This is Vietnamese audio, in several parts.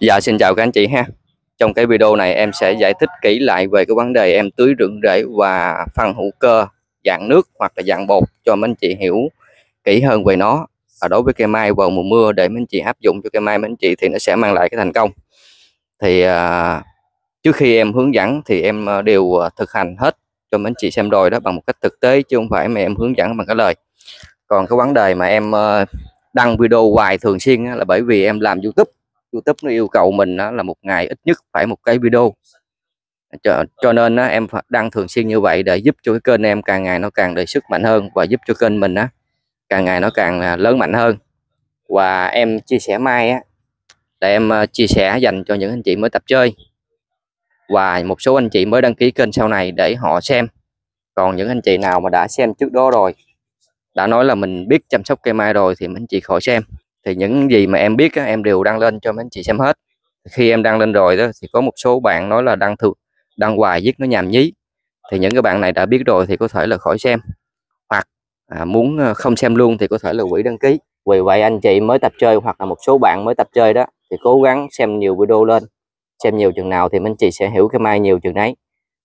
Dạ xin chào các anh chị ha Trong cái video này em sẽ giải thích kỹ lại về cái vấn đề em tưới rượng rễ và phân hữu cơ dạng nước hoặc là dạng bột cho mấy anh chị hiểu kỹ hơn về nó và đối với cây mai vào mùa mưa để mấy anh chị áp dụng cho cây mai mấy anh chị thì nó sẽ mang lại cái thành công thì à, trước khi em hướng dẫn thì em à, đều à, thực hành hết cho mấy anh chị xem rồi đó bằng một cách thực tế chứ không phải mà em hướng dẫn bằng cái lời còn cái vấn đề mà em đăng video hoài thường xuyên là bởi vì em làm youtube YouTube nó yêu cầu mình là một ngày ít nhất phải một cái video cho, cho nên á, em đăng thường xuyên như vậy để giúp cho cái kênh em càng ngày nó càng đầy sức mạnh hơn và giúp cho kênh mình á càng ngày nó càng à, lớn mạnh hơn và em chia sẻ mai á là em à, chia sẻ dành cho những anh chị mới tập chơi và một số anh chị mới đăng ký kênh sau này để họ xem còn những anh chị nào mà đã xem trước đó rồi đã nói là mình biết chăm sóc cây mai rồi thì mình chị khỏi xem thì những gì mà em biết á, em đều đăng lên cho mấy anh chị xem hết khi em đăng lên rồi đó thì có một số bạn nói là đăng thử đăng hoài giết nó nhàm nhí thì những cái bạn này đã biết rồi thì có thể là khỏi xem hoặc à, muốn ờ, không xem luôn thì có thể là quỹ đăng ký vì vậy anh chị mới tập chơi hoặc là một số bạn mới tập chơi đó thì cố gắng xem nhiều video lên xem nhiều chừng nào thì anh chị sẽ hiểu cái mai nhiều chừng ấy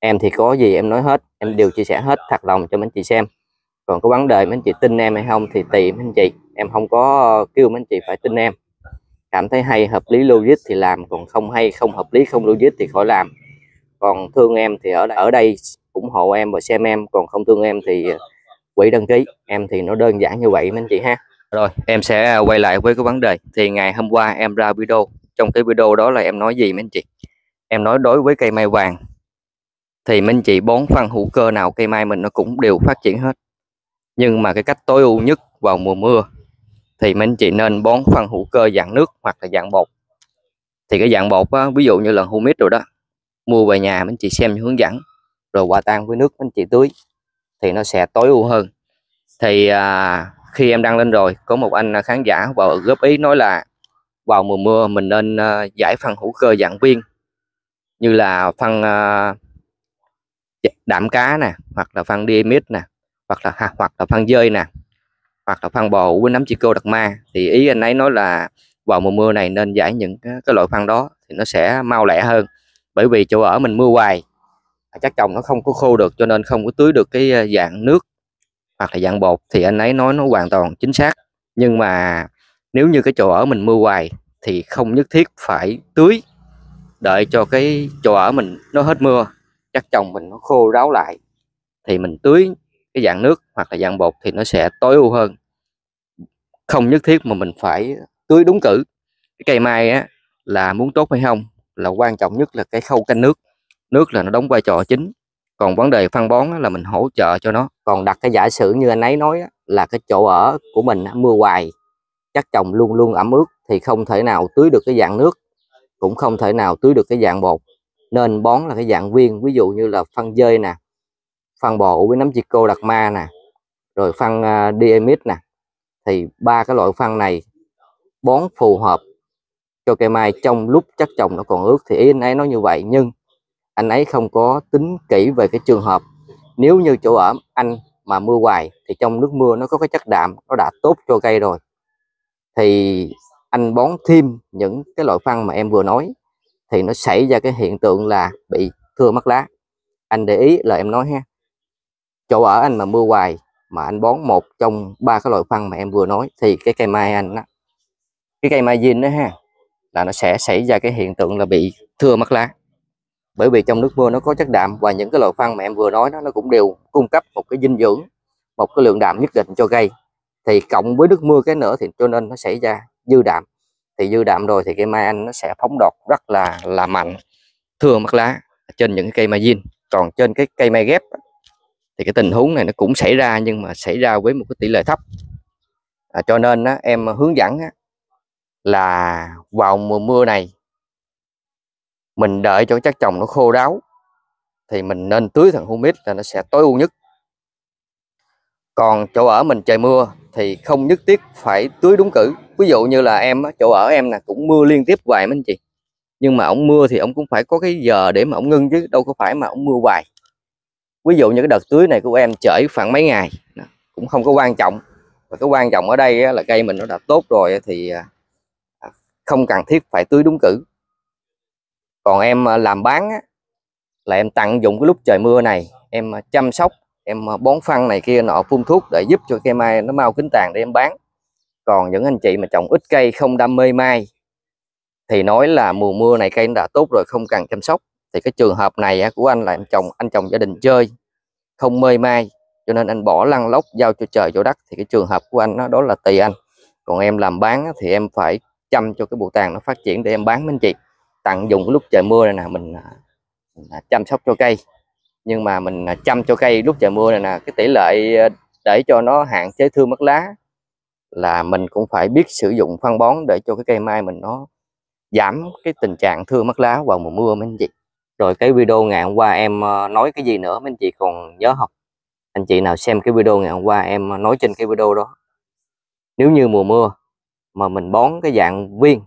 em thì có gì em nói hết em đều chia sẻ hết thật lòng cho anh chị xem còn có vấn đề mấy anh chị tin em hay không thì tùy mấy anh chị em không có kêu mấy anh chị phải tin em cảm thấy hay hợp lý logic thì làm còn không hay không hợp lý không logic thì khỏi làm còn thương em thì ở ở đây ủng hộ em và xem em còn không thương em thì quỹ đăng ký em thì nó đơn giản như vậy mấy anh chị ha rồi em sẽ quay lại với cái vấn đề thì ngày hôm qua em ra video trong cái video đó là em nói gì mấy anh chị em nói đối với cây mai vàng thì mấy anh chị bón phân hữu cơ nào cây mai mình nó cũng đều phát triển hết nhưng mà cái cách tối ưu nhất vào mùa mưa thì anh chị nên bón phân hữu cơ dạng nước hoặc là dạng bột thì cái dạng bột á, ví dụ như là humic rồi đó mua về nhà anh chị xem hướng dẫn rồi hòa tan với nước anh chị tưới thì nó sẽ tối ưu hơn thì à, khi em đăng lên rồi có một anh khán giả vào góp ý nói là vào mùa mưa mình nên à, giải phân hữu cơ dạng viên như là phân à, dạ, đạm cá nè hoặc là phân DMX nè hoặc là hoặc là phân dơi nè hoặc là phân bò với nấm chi cô đặc ma thì ý anh ấy nói là vào mùa mưa này nên giải những cái, loại phân đó thì nó sẽ mau lẹ hơn bởi vì chỗ ở mình mưa hoài à, chắc trồng nó không có khô được cho nên không có tưới được cái ờ, dạng nước hoặc là dạng bột thì anh ấy nói nó hoàn toàn chính xác nhưng mà nếu như cái chỗ ở mình mưa hoài thì không nhất thiết phải tưới đợi cho cái chỗ ở mình nó hết mưa chắc trồng mình nó khô ráo lại thì mình tưới cái dạng nước hoặc là dạng bột thì nó sẽ tối ưu hơn không nhất thiết mà mình phải tưới đúng cử cái cây mai á là muốn tốt hay không là quan trọng nhất là cái khâu canh nước nước là nó đóng vai trò chính còn vấn đề phân bón là mình hỗ trợ cho nó còn đặt cái giả sử như anh ấy nói là cái chỗ ở của mình mưa hoài chắc trồng luôn luôn ẩm ướt thì không thể nào tưới được cái dạng nước cũng không thể nào tưới được cái dạng bột nên bón là cái dạng viên ví dụ như là phân dơi nè phân bò với nấm chi cô đặc ma nè rồi phân uh, à, DMX nè thì ba cái loại phân này bón phù hợp cho cây mai trong lúc chắc trồng nó còn ướt thì ý anh ấy nói như vậy nhưng anh ấy không có tính kỹ về cái trường hợp nếu như chỗ ở anh mà mưa hoài thì trong nước mưa nó có cái chất đạm nó đã tốt cho cây rồi thì anh bón thêm những cái loại phân mà em vừa nói thì nó xảy ra cái hiện tượng là bị thưa mất lá anh để ý là em nói ha chỗ ở anh mà mưa hoài mà anh bón một trong ba cái loại phân mà em vừa nói thì cái cây mai anh á, cái cây mai zin đó ha là nó sẽ xảy ra cái hiện tượng là bị thưa mất lá bởi vì trong nước mưa nó có chất đạm và những cái loại phân mà em vừa nói đó nó cũng đều cung cấp một cái dinh dưỡng một cái lượng đạm nhất định cho cây thì cộng với nước mưa cái nữa thì cho nên nó xảy ra dư đạm thì dư đạm rồi thì cây mai anh nó sẽ phóng đọt rất là là mạnh thưa mất lá trên những cái cây mai zin còn trên cái cây mai ghép đó, thì cái tình huống này nó cũng xảy ra nhưng mà xảy ra với một cái tỷ lệ thấp à, cho nên á, em hướng dẫn á, là vào mùa mưa này mình đợi cho chắc trồng nó khô ráo thì mình nên tưới thằng humic là nó sẽ tối ưu nhất còn chỗ ở mình trời mưa thì không nhất thiết phải tưới đúng cử ví dụ như là em chỗ ở em là cũng mưa liên tiếp hoài mấy anh chị nhưng mà ổng mưa thì ổng cũng phải có cái giờ để mà ổng ngưng chứ đâu có phải mà ổng mưa hoài ví dụ như cái đợt tưới này của em chở khoảng mấy ngày cũng không có quan trọng và cái quan trọng ở đây là cây mình nó đã tốt rồi thì à, à, không cần thiết phải tưới đúng cử còn em à, làm bán là em tận dụng cái lúc trời mưa này em chăm sóc em bón phân này kia nọ phun thuốc để giúp cho cây mai nó mau kính tàn để em bán còn những anh chị mà trồng ít cây không đam mê mai thì nói là mùa mưa này cây nó đã tốt rồi không cần chăm sóc thì cái trường hợp này của anh là anh chồng anh chồng gia đình chơi không mê mai cho nên anh bỏ lăn lóc giao cho trời cho đất thì cái trường hợp của anh nó đó là tùy anh còn em làm bán thì em phải chăm cho cái bộ tàn nó phát triển để em bán với anh chị tận dụng lúc trời mưa này nè mình, à, mình à, chăm sóc cho cây nhưng mà mình à, chăm cho cây lúc trời mưa này nè cái tỷ lệ để cho nó hạn chế thương mất lá là mình cũng phải biết sử dụng phân bón để cho cái cây mai mình nó giảm cái tình trạng thương mất lá vào mùa mưa mấy anh chị rồi cái video ngày hôm qua em ờ, nói cái gì nữa mấy anh chị còn nhớ không anh chị nào xem cái video ngày hôm qua em ờ, nói trên cái video đó nếu như mùa mưa mà mình bón cái dạng viên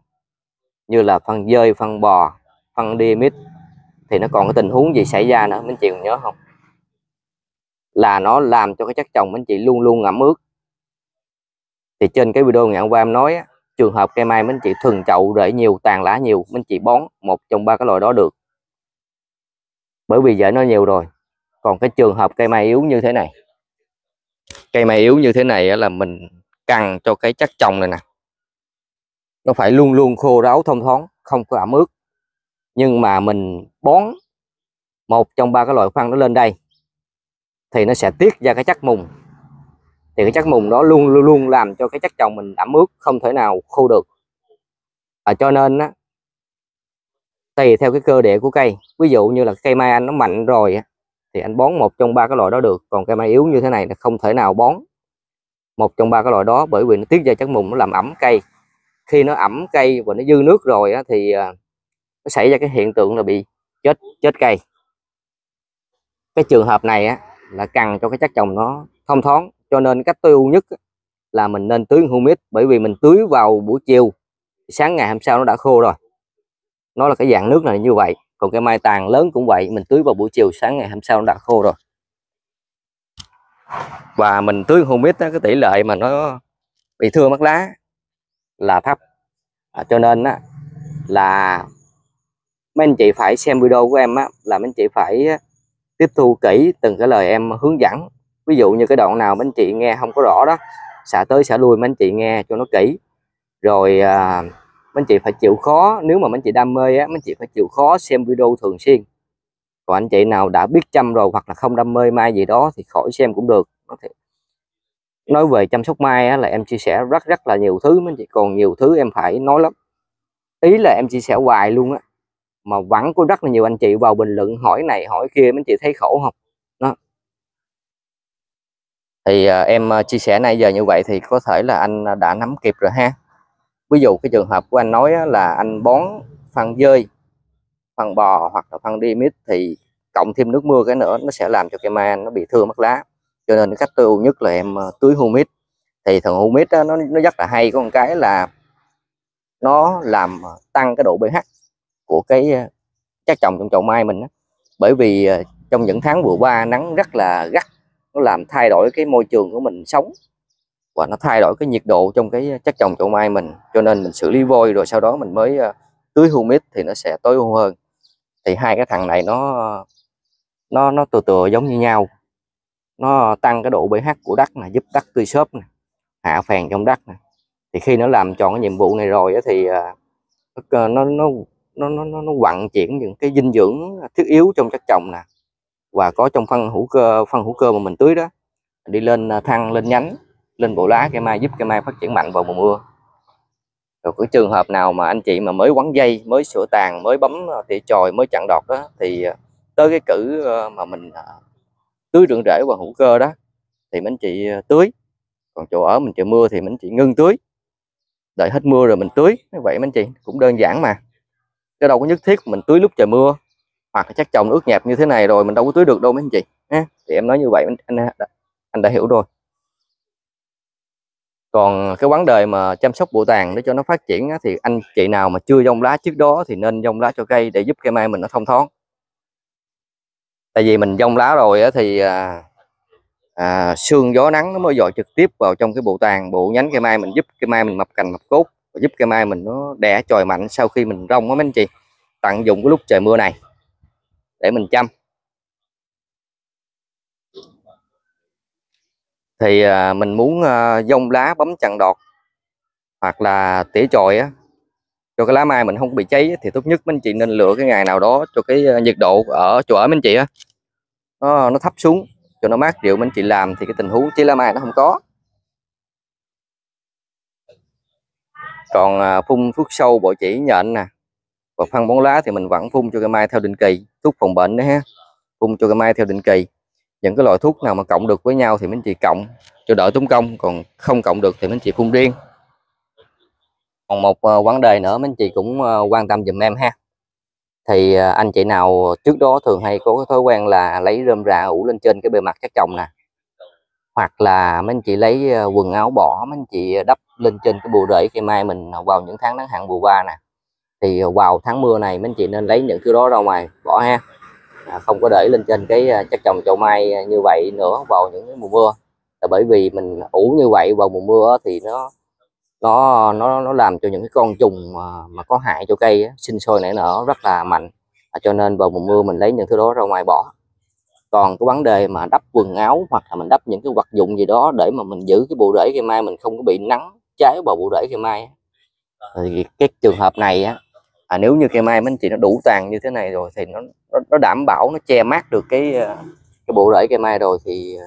như là phân dơi phân bò phân diamit thì nó còn cái tình huống gì xảy ra nữa mấy anh chị còn nhớ không là nó làm cho cái chất trồng mấy anh chị luôn luôn ngẩm ướt thì trên cái video ngày hôm qua em nói trường hợp cây mai mấy anh chị thường chậu rễ nhiều tàn lá nhiều mấy anh chị bón một trong ba cái loại đó được bởi vì rễ nó nhiều rồi còn cái trường hợp cây mai yếu như thế này cây mai yếu như thế này là mình cần cho cái chất trồng này nè nó phải luôn luôn khô ráo thông thoáng không có ẩm ướt nhưng mà mình bón một trong ba cái loại phân nó lên đây thì nó sẽ tiết ra cái chất mùng thì cái chất mùng đó luôn luôn, luôn làm cho cái chất trồng mình ẩm ướt không thể nào khô được à, cho nên á, tùy theo cái cơ địa của cây ví dụ như là cây mai anh nó mạnh rồi thì anh bón một trong ba cái loại đó được còn cây mai yếu như thế này là không thể nào bón một trong ba cái loại đó bởi vì nó tiết ra chất mùn nó làm ẩm cây khi nó ẩm cây và nó dư nước rồi thì à, nó xảy ra cái hiện tượng là bị chết chết cây cái trường hợp này á, là cần cho cái chất trồng nó thông thoáng cho nên cách tối ưu nhất là mình nên tưới humic bởi vì mình tưới vào buổi chiều sáng ngày hôm sau nó đã khô rồi nó là cái dạng nước này như vậy còn cái mai tàn lớn cũng vậy mình tưới vào buổi chiều sáng ngày hôm sau nó đã khô rồi và mình tưới humic biết cái tỷ lệ mà nó bị thưa mất lá là thấp à, cho nên á, là mấy anh chị phải xem video của em á, là mấy anh chị phải tiếp thu kỹ từng cái lời em hướng dẫn ví dụ như cái đoạn nào mấy anh chị nghe không có rõ đó xả tới xả lui mấy anh chị nghe cho nó kỹ rồi à, mấy chị phải chịu khó nếu mà mấy chị đam mê á mấy chị phải chịu khó xem video thường xuyên còn anh chị nào đã biết chăm rồi hoặc là không đam mê mai gì đó thì khỏi xem cũng được nói về chăm sóc mai á, là em chia sẻ rất rất là nhiều thứ mấy chị còn nhiều thứ em phải nói lắm ý là em chia sẻ hoài luôn á mà vẫn có rất là nhiều anh chị vào bình luận hỏi này hỏi kia mấy chị thấy khổ không đó thì à, em à, chia sẻ nay giờ như vậy thì có thể là anh à, đã nắm kịp rồi ha ví dụ cái trường hợp của anh nói là anh bón phân dơi phân bò hoặc là phân đi-mít thì cộng thêm nước mưa cái nữa nó sẽ làm cho cây mai anh nó bị thưa mất lá cho nên cách tối ưu nhất là em ờ, tưới humic thì thằng humic đó, nó nó rất là hay có một cái là nó làm ờ, tăng cái độ pH của cái ờ, chất trồng trong chậu mai mình đó. bởi vì trong những tháng vừa qua nắng rất là gắt nó làm thay đổi cái môi trường của mình sống và nó thay đổi cái nhiệt độ trong cái chất trồng chậu mai mình cho nên mình xử lý vôi rồi sau đó mình mới ờ, tưới humic thì nó sẽ tối ưu hơn thì hai cái thằng này nó nó nó từ từ giống như nhau nó tăng cái độ pH của đất này giúp đất tươi xốp này, hạ phèn trong đất này. thì khi nó làm tròn cái nhiệm vụ này rồi thì ờ, nó nó nó nó nó vận chuyển những cái dinh dưỡng thiết yếu trong chất trồng nè và có trong phân hữu cơ phân hữu cơ mà mình tưới đó đi lên ờ, thăng lên nhánh lên bộ lá cây mai giúp cây mai phát triển mạnh vào mùa mưa rồi cái trường hợp nào mà anh chị mà mới quấn dây mới sửa tàn mới bấm ờ, tỉa chồi mới chặn đọt đó thì ờ, tới cái cử ờ, mà mình tưới rượng rễ và hữu cơ đó thì mình chị tưới còn chỗ ở mình trời mưa thì mình chị ngưng tưới đợi hết mưa rồi mình tưới như vậy mấy anh chị cũng đơn giản mà cái đâu có nhất thiết mình tưới lúc trời mưa hoặc chắc trồng ướt nhẹp như thế này rồi mình đâu có tưới được đâu mấy anh chị ha thì em nói như vậy anh anh đã hiểu rồi còn ờ, cái vấn đề mà chăm sóc bộ tàn để cho nó phát triển thì anh chị nào mà chưa dông lá trước đó thì nên dông lá cho cây để giúp cây mai mình nó thông thoáng tại vì mình dông lá rồi á, thì à, à, sương gió nắng nó mới dội trực tiếp vào trong cái bộ tàn bộ nhánh cây mai mình giúp cây mai mình mập cành mập cốt và giúp cây mai mình nó đẻ chồi mạnh sau khi mình rong á mấy anh chị tận dụng cái lúc trời mưa này để mình chăm thì à, mình muốn à, dông lá bấm chặn đọt hoặc là tỉa chồi á cho cái lá mai mình không bị cháy thì tốt nhất mình chị nên lựa cái ngày nào đó cho cái à, nhiệt độ ở chỗ ở mình chị á nó, nó thấp xuống cho nó mát rượu mình chị làm thì cái tình huống cháy lá mai nó không có còn phun thuốc sâu bộ chỉ nhện nè và phân bón lá thì mình vẫn phun cho cái mai theo định kỳ thuốc phòng bệnh đấy ha phun cho cái mai theo định kỳ những cái loại thuốc nào mà cộng được với nhau thì mấy anh chị cộng cho đỡ tốn công còn không cộng được thì mấy anh chị phun riêng còn một ờ, vấn đề nữa mấy chị cũng ờ, quan tâm dùm em ha thì ờ, anh chị nào trước đó thường hay có cái thói quen là lấy rơm rạ ủ lên trên cái bề mặt các chồng nè hoặc là mấy chị lấy quần áo bỏ mấy chị đắp lên trên cái bùa rễ khi mai mình vào những tháng nắng hạn vừa qua nè thì vào tháng mưa này mấy chị nên lấy những thứ đó ra ngoài bỏ ha À, không có để lên trên cái à, chất trồng chậu mai à, như vậy nữa vào những mùa mưa là bởi vì mình ủ như vậy vào mùa mưa thì nó nó nó nó làm cho những cái con trùng mà, mà có hại cho cây sinh sôi nảy nở rất là mạnh cho nên vào mùa mưa mình lấy những thứ đó ra ngoài bỏ còn cái vấn đề mà đắp quần áo hoặc là mình đắp những cái vật dụng gì đó để mà mình giữ cái bộ rễ cây mai mình không có bị nắng cháy vào bộ rễ cây mai thì cái trường hợp này á, à, nếu như cây mai mấy anh chị nó đủ tàn như thế này rồi thì nó nó, nó đảm bảo nó che mát được cái ờ, cái bộ rễ cây mai rồi thì ờ,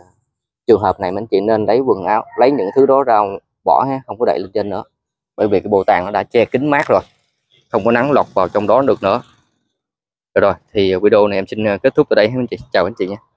trường hợp này mấy anh chị nên lấy quần áo lấy những thứ đó ra bỏ ha không có đậy lên trên nữa bởi vì cái bộ tàn nó đã che kín mát rồi không có nắng lọt vào trong đó được nữa rồi, rồi thì video này em xin ờ, kết thúc ở đây anh chị chào anh chị nha